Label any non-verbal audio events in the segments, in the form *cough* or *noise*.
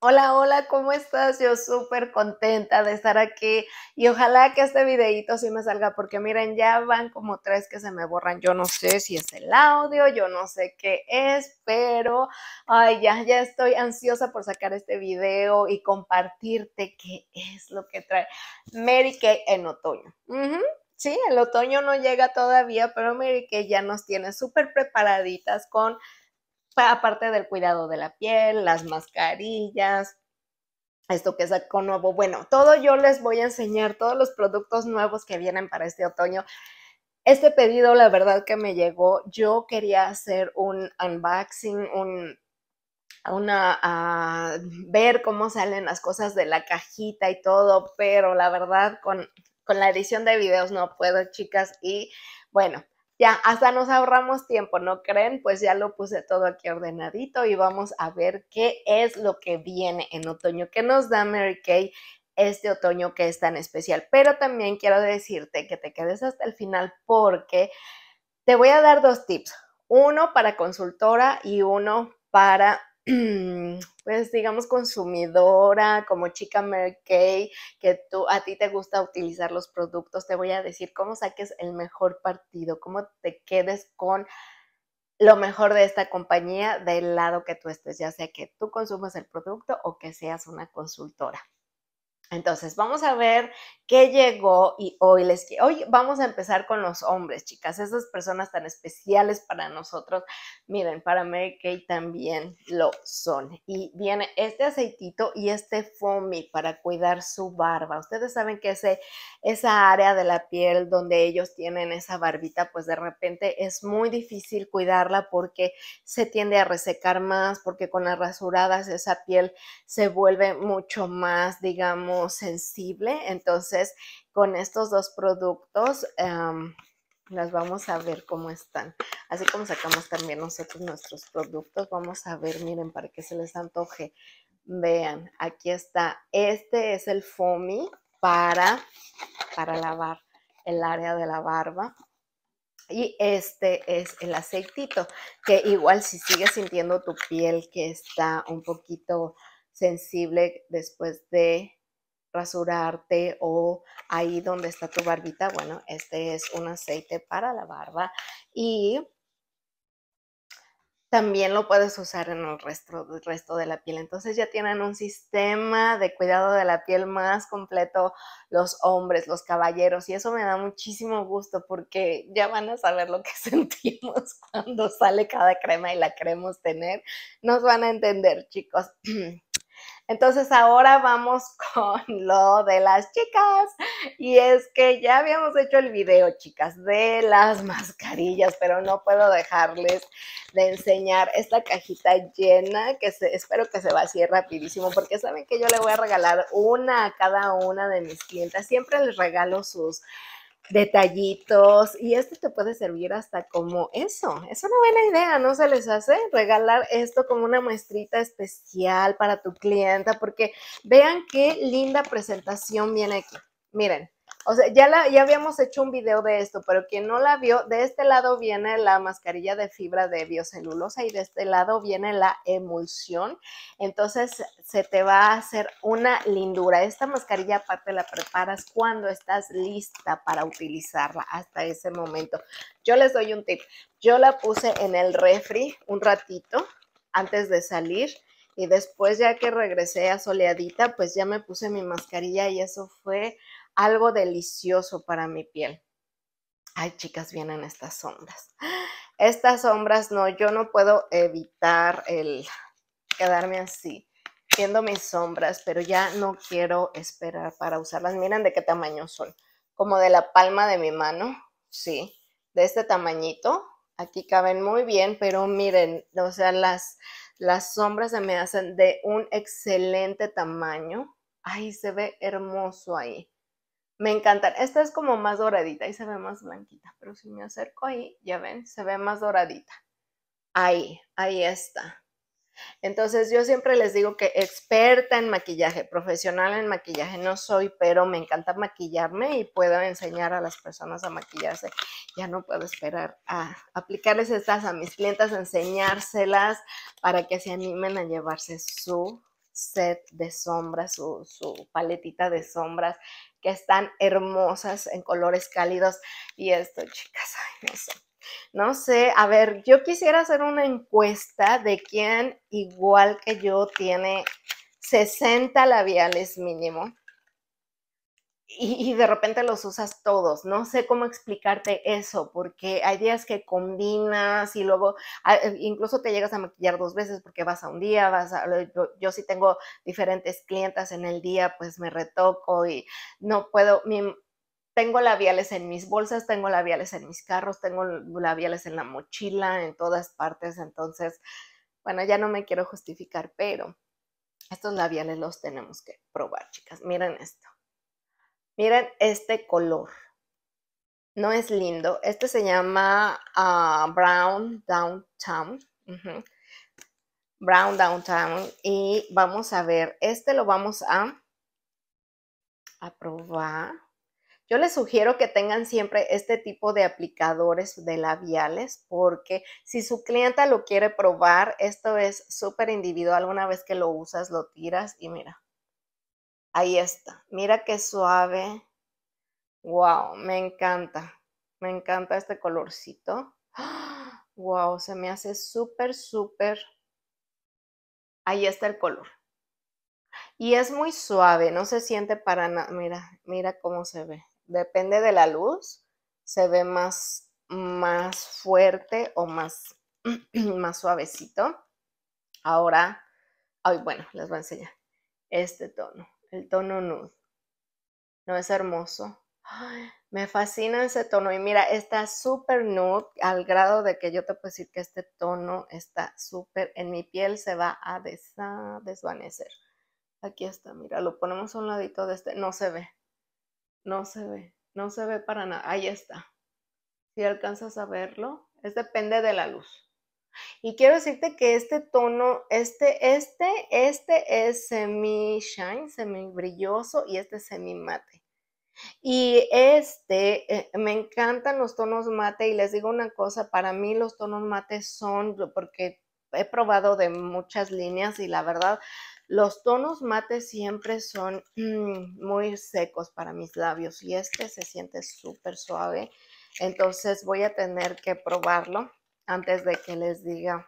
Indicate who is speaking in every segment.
Speaker 1: Hola, hola, ¿cómo estás? Yo súper contenta de estar aquí y ojalá que este videito sí me salga porque miren, ya van como tres que se me borran. Yo no sé si es el audio, yo no sé qué es, pero ay, ya, ya estoy ansiosa por sacar este video y compartirte qué es lo que trae Mary Kay en otoño. Sí, el otoño no llega todavía, pero Mary Kay ya nos tiene súper preparaditas con pues, aparte del cuidado de la piel, las mascarillas, esto que sacó nuevo. Bueno, todo yo les voy a enseñar, todos los productos nuevos que vienen para este otoño. Este pedido, la verdad que me llegó, yo quería hacer un unboxing, un una a ah, ver cómo salen las cosas de la cajita y todo, pero la verdad con, con la edición de videos no puedo, chicas, y bueno, ya hasta nos ahorramos tiempo, ¿no creen? Pues ya lo puse todo aquí ordenadito y vamos a ver qué es lo que viene en otoño, qué nos da Mary Kay este otoño que es tan especial. Pero también quiero decirte que te quedes hasta el final porque te voy a dar dos tips, uno para consultora y uno para Mm, pues digamos consumidora, como chica Mary que tú a ti te gusta utilizar los productos, te voy a decir cómo saques el mejor partido, cómo te quedes con lo mejor de esta compañía del lado que tú estés, ya sea que tú consumas el producto o que seas una consultora. Entonces, vamos a ver qué llegó y hoy les hoy vamos a empezar con los hombres, chicas, esas personas tan especiales para nosotros. Miren, para Mary Kay también lo son. Y viene este aceitito y este foamy para cuidar su barba. Ustedes saben que ese esa área de la piel donde ellos tienen esa barbita, pues de repente es muy difícil cuidarla porque se tiende a resecar más, porque con las rasuradas esa piel se vuelve mucho más, digamos sensible. Entonces, con estos dos productos em, las vamos a ver cómo están. Así como sacamos también nosotros nuestros productos, vamos a ver, miren, para que se les antoje. Vean, aquí está. Este es el foamy para, para lavar el área de la barba. Y este es el aceitito, que igual si sigues sintiendo tu piel que está un poquito sensible después de rasurarte o ahí donde está tu barbita, bueno, este es un aceite para la barba y también lo puedes usar en el resto, del resto, de la piel. Entonces ya tienen un sistema de cuidado de la piel más completo los hombres, los caballeros, y eso me da muchísimo gusto porque ya van a saber lo que *laughs* sentimos cuando sale cada crema y la queremos tener. Nos van a entender, chicos. *clears throat* Entonces ahora vamos *laughs* con lo de las chicas. Y es que ya habíamos hecho el video, chicas, de las mascarillas, pero no puedo dejarles de enseñar esta cajita llena que espero que se vacíe rapidísimo porque saben que yo le voy a regalar una a cada una de mis clientes. Siempre les regalo sus detallitos y este te puede servir hasta como eso. Es una buena idea, ¿no se les hace? Regalar esto como una muestrita especial para tu clienta porque vean qué linda presentación viene aquí. Miren, o sea, ya, la, ya habíamos hecho un video de esto, pero quien no la vio, de este lado viene la mascarilla de fibra de biocelulosa y de este lado viene la emulsión. Entonces se te va a hacer una lindura. Esta mascarilla aparte la preparas cuando estás lista para utilizarla hasta ese momento. Yo les doy un tip. Yo la puse en el refri un ratito antes de salir y después ya que regresé a soleadita, pues ya me puse mi mascarilla y eso fue algo delicioso para mi piel. Ay, chicas, vienen estas sombras. Estas sombras, no, yo no puedo evitar el quedarme así, viendo mis sombras, pero ya no quiero esperar para usarlas. Miren de qué tamaño son, como de la palma de mi mano, sí, de este tamañito. Aquí caben muy bien, pero miren, o sea, las, las sombras se me hacen de un excelente tamaño. Ay, se ve hermoso ahí. Me encantan. Esta es como más doradita y se ve más blanquita, pero si me acerco ahí, ya ven, se ve más doradita. Ahí, ahí está. Entonces yo siempre les digo que experta en maquillaje, profesional en maquillaje no soy, pero me encanta maquillarme y puedo enseñar a las personas a maquillarse. Ya no puedo esperar a aplicarles estas a mis clientas, enseñárselas para que se animen a llevarse su set de sombras, su, su paletita de sombras que están hermosas en colores cálidos. Y esto, chicas, no sé. No sé, a ver, yo quisiera hacer una encuesta de quién igual que yo tiene 60 labiales mínimo y, de repente los usas todos. No sé cómo explicarte eso, porque hay días que combinas y luego eh, incluso te llegas a maquillar dos veces porque vas a un día, vas a, yo, si sí tengo diferentes clientas en el día, pues me retoco y no puedo, tengo labiales en mis bolsas, tengo labiales en mis carros, tengo labiales en la mochila, en todas partes, entonces, bueno, ya no me quiero justificar, pero estos labiales los tenemos que probar, chicas. Miren esto. Miren este color. No es lindo. Este se llama ah, Brown Downtown. Brown Downtown. Y vamos a ver. Este lo vamos a, a probar. Yo les sugiero que tengan siempre este tipo de aplicadores de labiales porque si su clienta lo quiere probar, esto es súper individual. Una vez que lo usas, lo tiras y mira, Ahí está. Mira qué suave. Wow, me encanta. Me encanta este colorcito. Wow, ¡Ah! se me hace súper, súper. Ahí está el color. Y es muy suave, no se siente para nada. Mira, mira cómo se ve. Depende de la luz, se ve más, más fuerte o más, *clears throat* más suavecito. Ahora, ay, bueno, les voy a enseñar este tono. El tono nude. No es hermoso. me fascina ese tono. Y mira, está súper nude al grado de que yo te puedo decir que este tono está súper en mi piel. Se va a desvanecer. Aquí está, mira, lo ponemos a un ladito de este. No se ve. No se ve. No se ve para nada. Ahí está. Si alcanzas a verlo, es depende de la luz. Y quiero decirte que este tono, este, este, este es semi shine, semi brilloso y este es semi mate. Y este, eh, me encantan los tonos mate y les digo una cosa, para mí los tonos mate son, porque he probado de muchas líneas y la verdad, los tonos mate siempre son *clears throat* muy secos para mis labios y este se siente súper suave, entonces voy a tener que probarlo antes de que les diga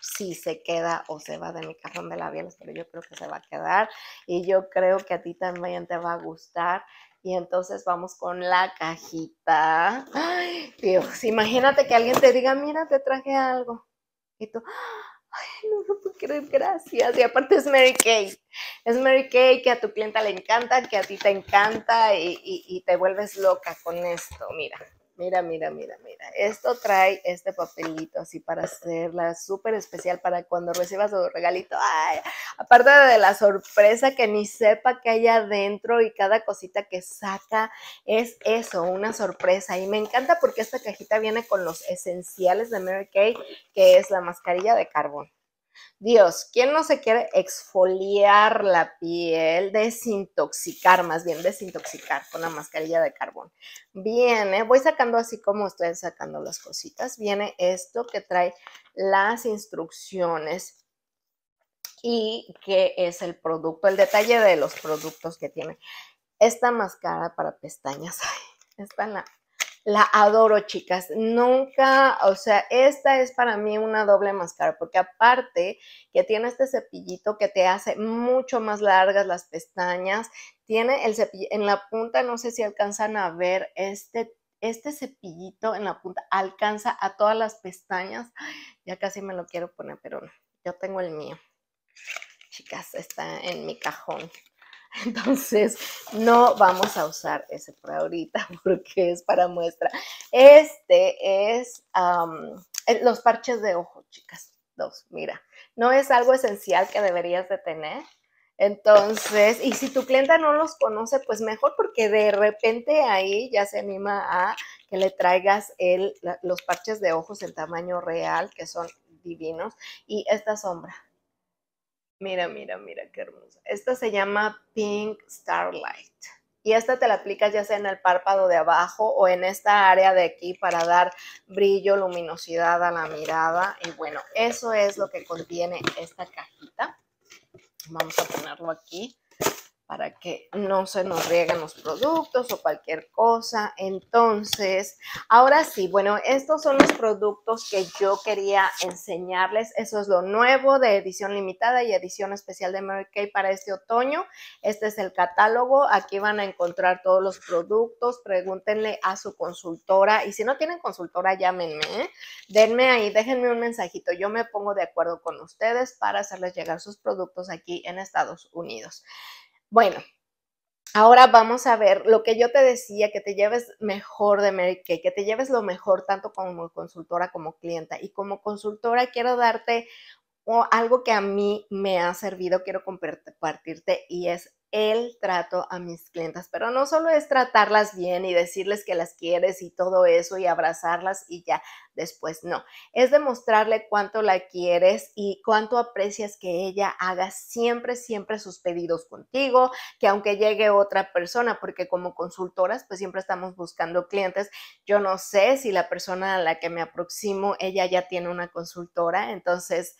Speaker 1: si se queda o se va de mi cajón de labiales, pero yo creo que se va a quedar y yo creo que a ti también te va a gustar. Y entonces vamos con la cajita. Ay, Dios, imagínate que alguien te diga, mira, te traje algo. Y tú, ay, no lo puedo creer, gracias. Y aparte es Mary Kay. Es Mary Kay que a tu clienta le encanta, que a ti te encanta y te vuelves loca con esto, mira. Mira, mira, mira, mira. Esto trae este papelito así para hacerla súper especial para cuando recibas tu regalito. aparte de la sorpresa que ni sepa que hay adentro y cada cosita que saca, es eso, una sorpresa. Y me encanta porque esta cajita viene con los esenciales de Mary Kay, que es la mascarilla de carbón Dios, ¿quién no se quiere exfoliar la piel? Desintoxicar, más bien, desintoxicar con la mascarilla de carbón. Viene, voy sacando así como estoy sacando las cositas, viene esto que trae las instrucciones y que es el producto, el detalle de los productos que tiene. Esta máscara para pestañas, *laughs* está la la adoro, chicas. Nunca, o sea, esta es para mí una doble máscara, porque aparte que tiene este cepillito que te hace mucho más largas las pestañas, tiene el cepillo en la punta, no sé si alcanzan a ver este este cepillito en la punta alcanza a todas las pestañas. Ya casi me lo quiero poner, pero no. Yo tengo el mío. Chicas, está en mi cajón. *laughs* Entonces, no vamos a usar ese por ahorita *laughs* porque es para muestra. Este es eh, los parches de ojo, chicas. Dos, mira, no es algo esencial que deberías de tener. Entonces, y si tu clienta no los conoce, pues mejor porque de repente ahí ya se anima a que le traigas los parches de ojos en tamaño real, que son divinos, y esta sombra Mira, mira, mira, qué hermosa. Esta se llama Pink Starlight. Y esta te la aplicas ya sea en el párpado de abajo o en esta área de aquí para dar brillo, luminosidad a la mirada. Y bueno, eso es lo que contiene esta cajita. Vamos a ponerlo aquí para que no se nos rieguen los productos o cualquier cosa. Entonces, ahora sí, bueno, estos son los productos que yo quería enseñarles. Eso es lo nuevo de edición limitada y edición especial de Mary Kay para este otoño. Este es el catálogo. Aquí van a encontrar todos los productos. Pregúntenle a su consultora y si no tienen consultora, llámenme. ¿eh? Denme ahí, déjenme un mensajito. Yo me pongo de acuerdo con ustedes para hacerles llegar sus productos aquí en Estados Unidos. Bueno, ahora vamos a ver lo que yo te decía, que te lleves mejor de Mary Kay, que te lleves lo mejor tanto como consultora como clienta. Y como consultora quiero darte oh, algo que a mí me ha servido, quiero compartirte y es el trato a mis clientas, pero no solo es tratarlas bien y decirles que las quieres y todo eso y abrazarlas y ya después, no, es demostrarle cuánto la quieres y cuánto aprecias que ella haga siempre, siempre sus pedidos contigo, que aunque llegue otra persona, porque como consultoras pues siempre estamos buscando clientes, yo no sé si la persona a la que me aproximo, ella ya tiene una consultora, entonces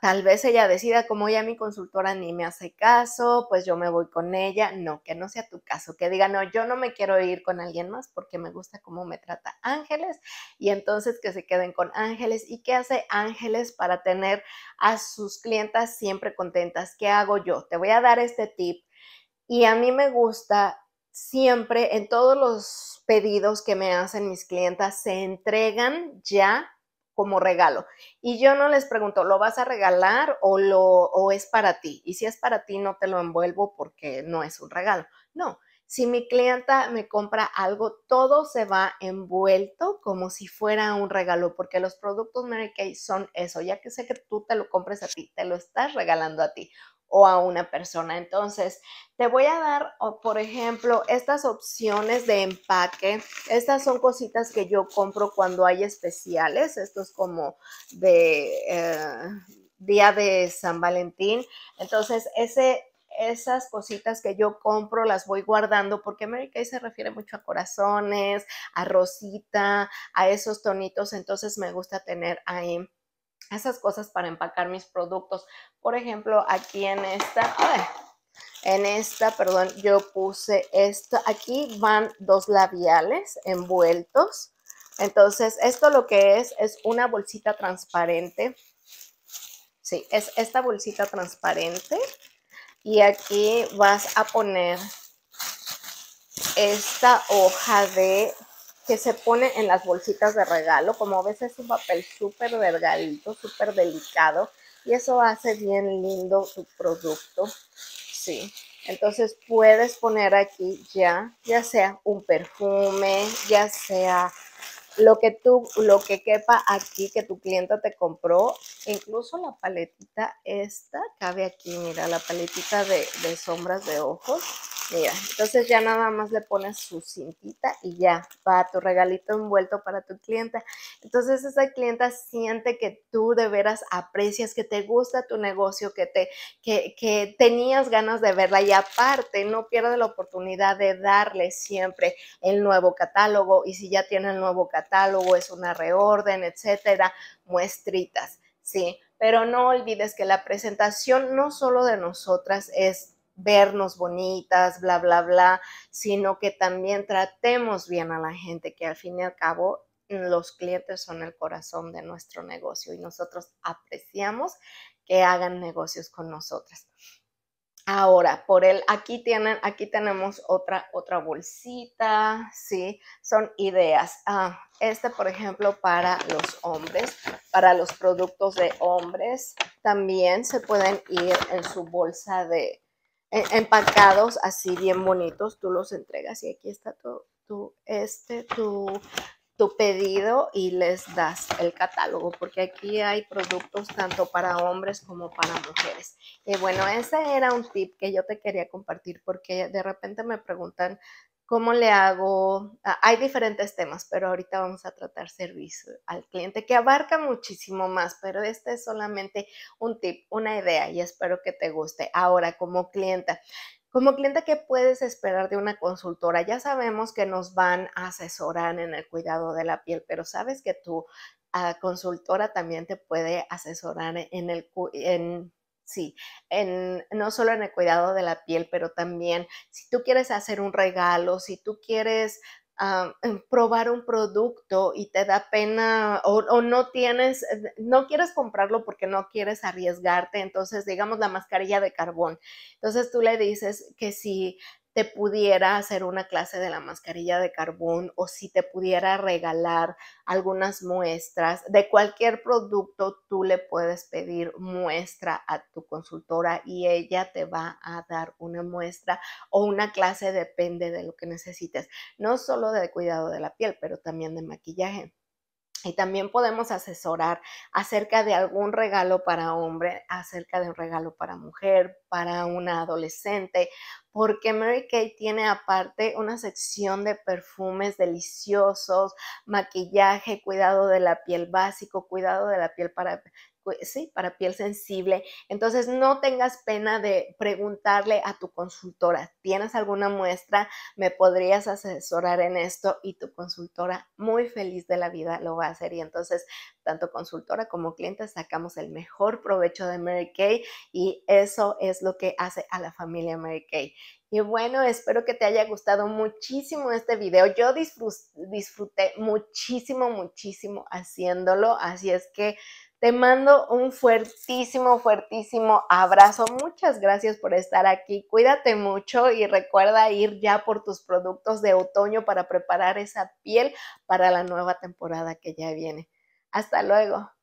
Speaker 1: tal vez ella decida, como ya mi consultora ni me hace caso, pues yo me voy con ella. No, que no sea tu caso, que diga, no, yo no me quiero ir con alguien más porque me gusta cómo me trata Ángeles y entonces que se queden con Ángeles. ¿Y qué hace Ángeles para tener a sus clientas siempre contentas? ¿Qué hago yo? Te voy a dar este tip. Y a mí me gusta siempre en todos los pedidos que me hacen mis clientas se entregan ya como regalo. Y yo no les pregunto, ¿lo vas a regalar o, lo, o es para ti? Y si es para ti, no te lo envuelvo porque no es un regalo. No, si mi clienta me compra algo, todo se va envuelto como si fuera un regalo, porque los productos Mary Kay son eso, ya que sé que tú te lo compres a ti, te lo estás regalando a ti o a una persona. Entonces, te voy a dar, por ejemplo, estas opciones de empaque. Estas son cositas que yo compro cuando hay especiales. Esto es como de eh, día de San Valentín. Entonces, ese, esas cositas que yo compro las voy guardando porque América se refiere mucho a corazones, a rosita, a esos tonitos. Entonces, me gusta tener ahí esas cosas para empacar mis productos. Por ejemplo, aquí en esta, en esta, perdón, yo puse esto. Aquí van dos labiales envueltos. Entonces, esto lo que es es una bolsita transparente. Sí, es esta bolsita transparente. Y aquí vas a poner esta hoja de que se pone en las bolsitas de regalo. Como ves es un papel súper delgadito, súper delicado y eso hace bien lindo su producto. Sí, entonces puedes poner aquí ya, ya sea un perfume, ya sea lo que tú, lo que quepa aquí que tu cliente te compró, incluso la paletita esta cabe aquí, mira, la paletita de, sombras de ojos, mira, entonces ya nada más le pones su cintita y ya, va tu regalito envuelto para tu cliente entonces esa clienta siente que tú de veras aprecias, que te gusta tu negocio, que, te, que, que tenías ganas de verla y aparte no pierde la oportunidad de darle siempre el nuevo catálogo y si ya tiene el nuevo catálogo, catálogo, es una reorden, etcétera, muestritas, ¿sí? Pero no olvides que la presentación no solo de nosotras es vernos bonitas, bla, bla, bla, sino que también tratemos bien a la gente, que al fin y al cabo los clientes son el corazón de nuestro negocio y nosotros apreciamos que hagan negocios con nosotras. Ahora, por el, aquí tienen, aquí tenemos otra, otra bolsita, ¿sí? Son ideas. Ah, este, por ejemplo, para los hombres, para los productos de hombres, también se pueden ir en su bolsa de empacados así bien bonitos. Tú los entregas y aquí está todo tu este, tu tu pedido y les das el catálogo, porque aquí hay productos tanto para hombres como para mujeres. Y bueno, ese era un tip que yo te quería compartir porque de repente me preguntan cómo le hago, ah, hay diferentes temas, pero ahorita vamos a tratar servicio al cliente que abarca muchísimo más, pero este es solamente un tip, una idea y espero que te guste. Ahora, como clienta, como cliente, ¿qué puedes esperar de una consultora? Ya sabemos que nos van a asesorar en el cuidado de la piel, pero sabes que tu ah, consultora también te puede asesorar en el en, sí, en, no solo en el cuidado de la piel, pero también si tú quieres hacer un regalo, si tú quieres probar un producto y te da pena o, o, no tienes, eh, no quieres comprarlo porque no quieres arriesgarte, entonces digamos la mascarilla de carbón. Entonces tú le dices que si te pudiera hacer una clase de la mascarilla de carbón o si te pudiera regalar algunas muestras. De cualquier producto tú le puedes pedir muestra a tu consultora y ella te va a dar una muestra o una clase depende de lo que necesites, no solo de cuidado de la piel, pero también de maquillaje. Y también podemos asesorar acerca de algún regalo para hombre, acerca de un regalo para mujer, para una adolescente, porque Mary Kay tiene aparte una sección de perfumes deliciosos, maquillaje, cuidado de la piel básico, cuidado de la piel para sí, para piel sensible. Entonces, no tengas pena de preguntarle a tu consultora, ¿tienes alguna muestra? ¿Me podrías asesorar en esto? Y tu consultora, muy feliz de la vida, lo va a hacer. Y entonces, tanto consultora como cliente, sacamos el mejor provecho de Mary Kay y eso es lo que hace a la familia Mary Kay. Y bueno, espero que te haya gustado muchísimo este video. Yo disfruté muchísimo, muchísimo haciéndolo, así es que te mando un fuertísimo, fuertísimo abrazo. Muchas gracias por estar aquí. Cuídate mucho y recuerda ir ya por tus productos de otoño para preparar esa piel para la nueva temporada que ya viene. Hasta luego.